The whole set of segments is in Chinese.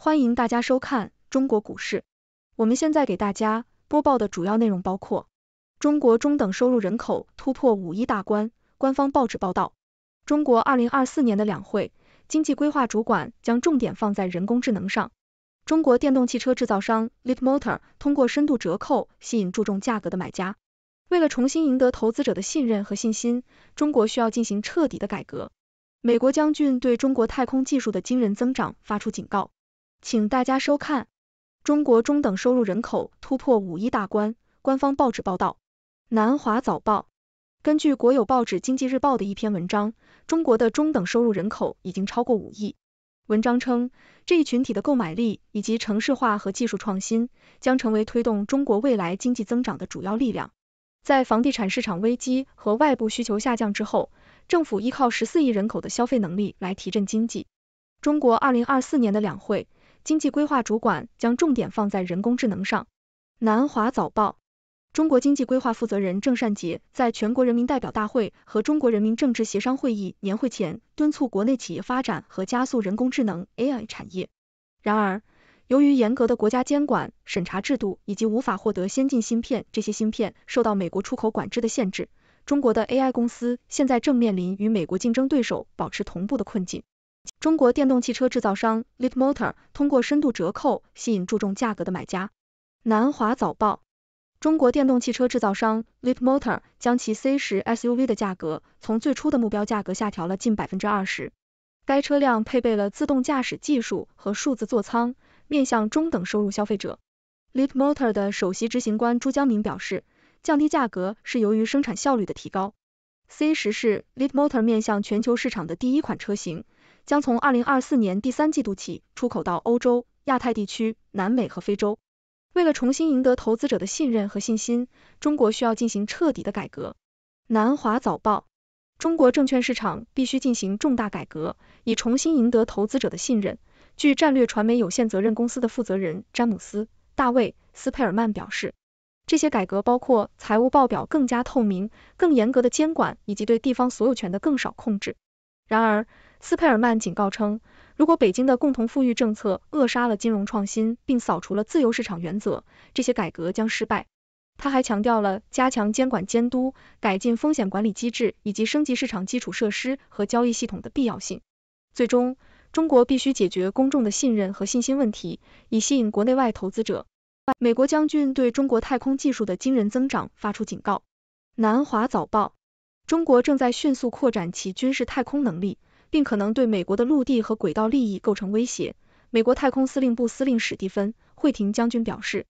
欢迎大家收看中国股市。我们现在给大家播报的主要内容包括：中国中等收入人口突破五亿大关，官方报纸报道；中国二零二四年的两会经济规划主管将重点放在人工智能上；中国电动汽车制造商 LiT Motor 通过深度折扣吸引注重价格的买家；为了重新赢得投资者的信任和信心，中国需要进行彻底的改革；美国将军对中国太空技术的惊人增长发出警告。请大家收看，中国中等收入人口突破五亿大关。官方报纸报道，《南华早报》根据国有报纸《经济日报》的一篇文章，中国的中等收入人口已经超过五亿。文章称，这一群体的购买力以及城市化和技术创新将成为推动中国未来经济增长的主要力量。在房地产市场危机和外部需求下降之后，政府依靠十四亿人口的消费能力来提振经济。中国二零二四年的两会。经济规划主管将重点放在人工智能上。南华早报，中国经济规划负责人郑善杰在全国人民代表大会和中国人民政治协商会议年会前，敦促国内企业发展和加速人工智能 AI 产业。然而，由于严格的国家监管审查制度以及无法获得先进芯片，这些芯片受到美国出口管制的限制，中国的 AI 公司现在正面临与美国竞争对手保持同步的困境。中国电动汽车制造商 LiP Motor 通过深度折扣吸引注重价格的买家。南华早报：中国电动汽车制造商 LiP Motor 将其 C 十 SUV 的价格从最初的目标价格下调了近百分之二十。该车辆配备了自动驾驶技术和数字座舱，面向中等收入消费者。LiP Motor 的首席执行官朱江明表示，降低价格是由于生产效率的提高。C 十是 LiP Motor 面向全球市场的第一款车型。将从二零二四年第三季度起出口到欧洲、亚太地区、南美和非洲。为了重新赢得投资者的信任和信心，中国需要进行彻底的改革。南华早报：中国证券市场必须进行重大改革，以重新赢得投资者的信任。据战略传媒有限责任公司的负责人詹姆斯·大卫·斯佩尔曼表示，这些改革包括财务报表更加透明、更严格的监管以及对地方所有权的更少控制。然而，斯佩尔曼警告称，如果北京的共同富裕政策扼杀了金融创新，并扫除了自由市场原则，这些改革将失败。他还强调了加强监管监督、改进风险管理机制以及升级市场基础设施和交易系统的必要性。最终，中国必须解决公众的信任和信心问题，以吸引国内外投资者。美国将军对中国太空技术的惊人增长发出警告。南华早报：中国正在迅速扩展其军事太空能力。并可能对美国的陆地和轨道利益构成威胁。美国太空司令部司令史蒂芬·惠廷将军表示，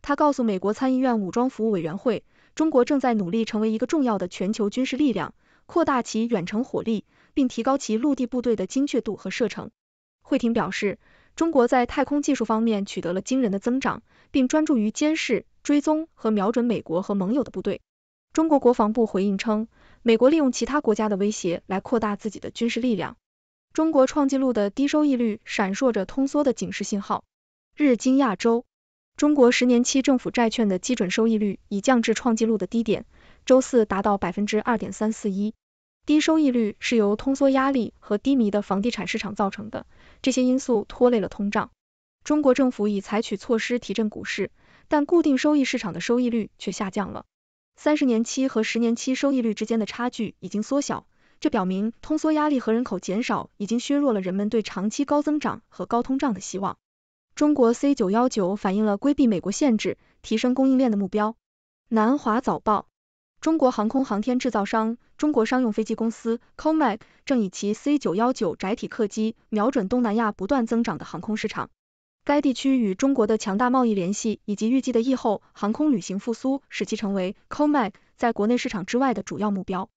他告诉美国参议院武装服务委员会，中国正在努力成为一个重要的全球军事力量，扩大其远程火力，并提高其陆地部队的精确度和射程。惠廷表示，中国在太空技术方面取得了惊人的增长，并专注于监视、追踪和瞄准美国和盟友的部队。中国国防部回应称。美国利用其他国家的威胁来扩大自己的军事力量。中国创纪录的低收益率闪烁着通缩的警示信号。日经亚洲，中国十年期政府债券的基准收益率已降至创纪录的低点，周四达到百分之二点三四一。低收益率是由通缩压力和低迷的房地产市场造成的，这些因素拖累了通胀。中国政府已采取措施提振股市，但固定收益市场的收益率却下降了。三十年期和十年期收益率之间的差距已经缩小，这表明通缩压力和人口减少已经削弱了人们对长期高增长和高通胀的希望。中国 C 九幺九反映了规避美国限制、提升供应链的目标。南华早报：中国航空航天制造商中国商用飞机公司 COMAC 正以其 C 九幺九窄体客机瞄准东南亚不断增长的航空市场。该地区与中国的强大贸易联系，以及预计的疫后航空旅行复苏，使其成为 Comac 在国内市场之外的主要目标。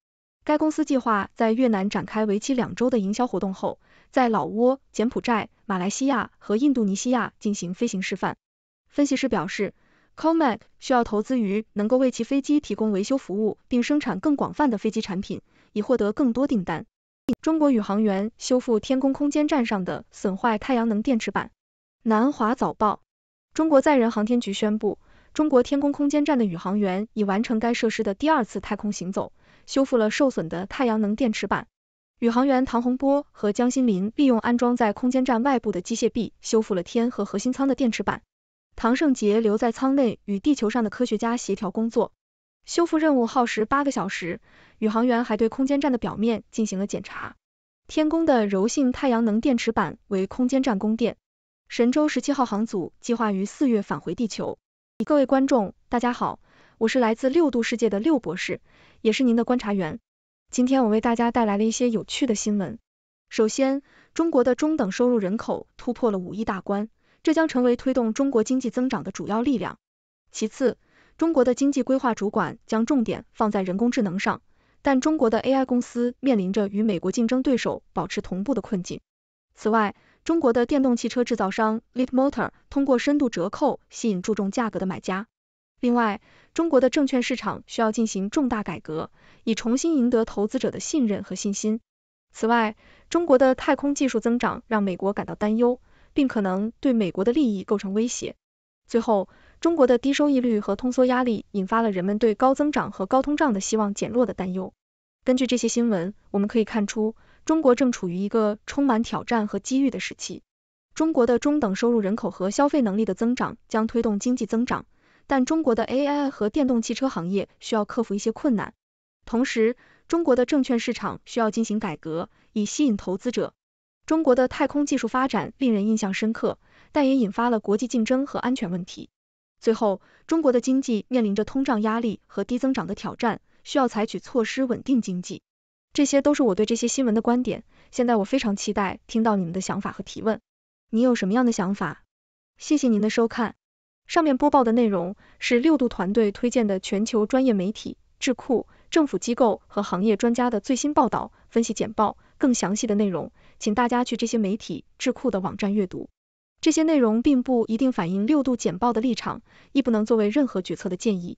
该公司计划在越南展开为期两周的营销活动后，在老挝、柬埔寨、马来西亚和印度尼西亚进行飞行示范。分析师表示，Comac 需要投资于能够为其飞机提供维修服务，并生产更广泛的飞机产品，以获得更多订单。中国宇航员修复天宫空间站上的损坏太阳能电池板。南华早报：中国载人航天局宣布，中国天宫空间站的宇航员已完成该设施的第二次太空行走，修复了受损的太阳能电池板。宇航员唐洪波和江新林利用安装在空间站外部的机械臂修复了天和核心舱的电池板。唐胜杰留在舱内与地球上的科学家协调工作。修复任务耗时八个小时。宇航员还对空间站的表面进行了检查。天宫的柔性太阳能电池板为空间站供电。神舟十七号航组计划于四月返回地球。各位观众，大家好，我是来自六度世界的六博士，也是您的观察员。今天我为大家带来了一些有趣的新闻。首先，中国的中等收入人口突破了五亿大关，这将成为推动中国经济增长的主要力量。其次，中国的经济规划主管将重点放在人工智能上，但中国的 AI 公司面临着与美国竞争对手保持同步的困境。此外，中国的电动汽车制造商 LiT Motor 通过深度折扣吸引注重价格的买家。另外，中国的证券市场需要进行重大改革，以重新赢得投资者的信任和信心。此外，中国的太空技术增长让美国感到担忧，并可能对美国的利益构成威胁。最后，中国的低收益率和通缩压力引发了人们对高增长和高通胀的希望减弱的担忧。根据这些新闻，我们可以看出。中国正处于一个充满挑战和机遇的时期。中国的中等收入人口和消费能力的增长将推动经济增长，但中国的 AI 和电动汽车行业需要克服一些困难。同时，中国的证券市场需要进行改革，以吸引投资者。中国的太空技术发展令人印象深刻，但也引发了国际竞争和安全问题。最后，中国的经济面临着通胀压力和低增长的挑战，需要采取措施稳定经济。这些都是我对这些新闻的观点。现在我非常期待听到你们的想法和提问。你有什么样的想法？谢谢您的收看。上面播报的内容是六度团队推荐的全球专业媒体、智库、政府机构和行业专家的最新报道、分析简报。更详细的内容，请大家去这些媒体、智库的网站阅读。这些内容并不一定反映六度简报的立场，亦不能作为任何决策的建议。